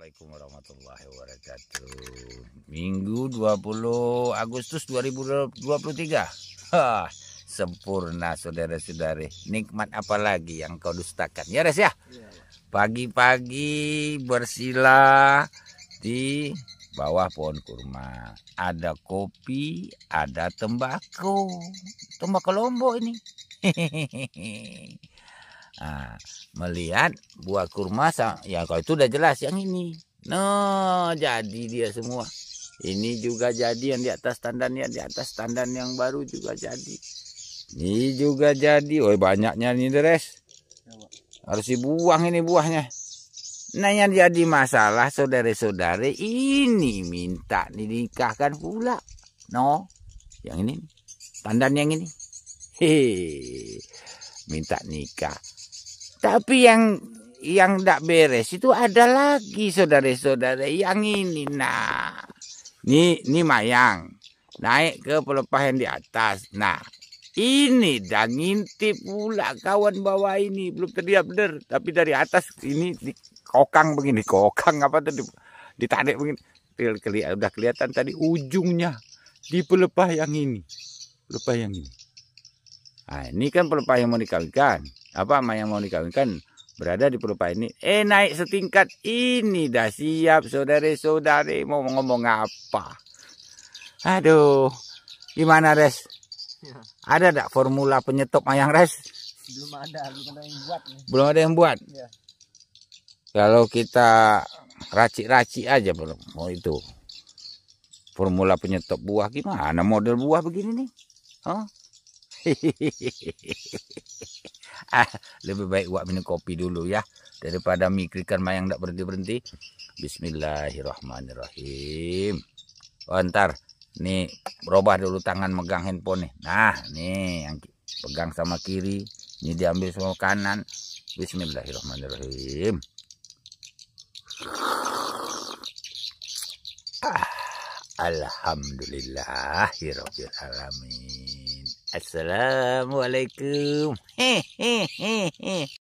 Assalamualaikum warahmatullahi wabarakatuh. Minggu 20 Agustus 2023. Hah, sempurna saudara-saudari. Nikmat apa lagi yang kau dustakan? Ya Res ya. Iya, iya. Pagi-pagi bersila di bawah pohon kurma. Ada kopi, ada tembakau. Tembakau lombok ini. Hehehe. Nah, melihat buah kurma ya kalau itu udah jelas yang ini. No, nah, jadi dia semua. Ini juga jadi yang di atas tandan yang di atas tandan yang baru juga jadi. Ini juga jadi. Woi banyaknya nih deres. Harus dibuang ini buahnya. Nah yang jadi masalah saudara-saudari ini minta dinikahkan pula. No, yang ini tandan yang ini. Hehehe minta nikah. Tapi yang yang tidak beres itu ada lagi saudara-saudara yang ini. Nah, ini ini mayang naik ke pelepah yang di atas. Nah, ini dah ngintip pula kawan bawah ini belum terlihat benar, tapi dari atas ini kokang begini, kokang apa tadi ditarik begini. Kelihatan udah kelihatan tadi ujungnya di pelepah yang ini. Pelepah yang ini. Nah, ini kan pelepah yang mau dikawinkan apa ama yang mau dikawinkan berada di perupa ini. Eh naik setingkat ini dah siap saudari-saudari mau ngomong apa. Aduh, gimana Res? Ya. Ada tak formula penyetop mayang Res? Belum ada, belum ada yang buat. Nih. Belum ada yang buat? Ya. Kalau kita racik-racik aja belum mau itu. Formula penyetop buah gimana model buah begini nih? Hah? Lebih baik buat minum kopi dulu ya. Daripada mikirkan mayang tidak berhenti-berhenti. Bismillahirrahmanirrahim. Oh, ntar. Nih, berubah dulu tangan megang handphone nih. Nah, nih yang pegang sama kiri. Ini diambil sama kanan. Bismillahirrahmanirrahim. Ah, alamin Assalamualaikum. Hehehehe.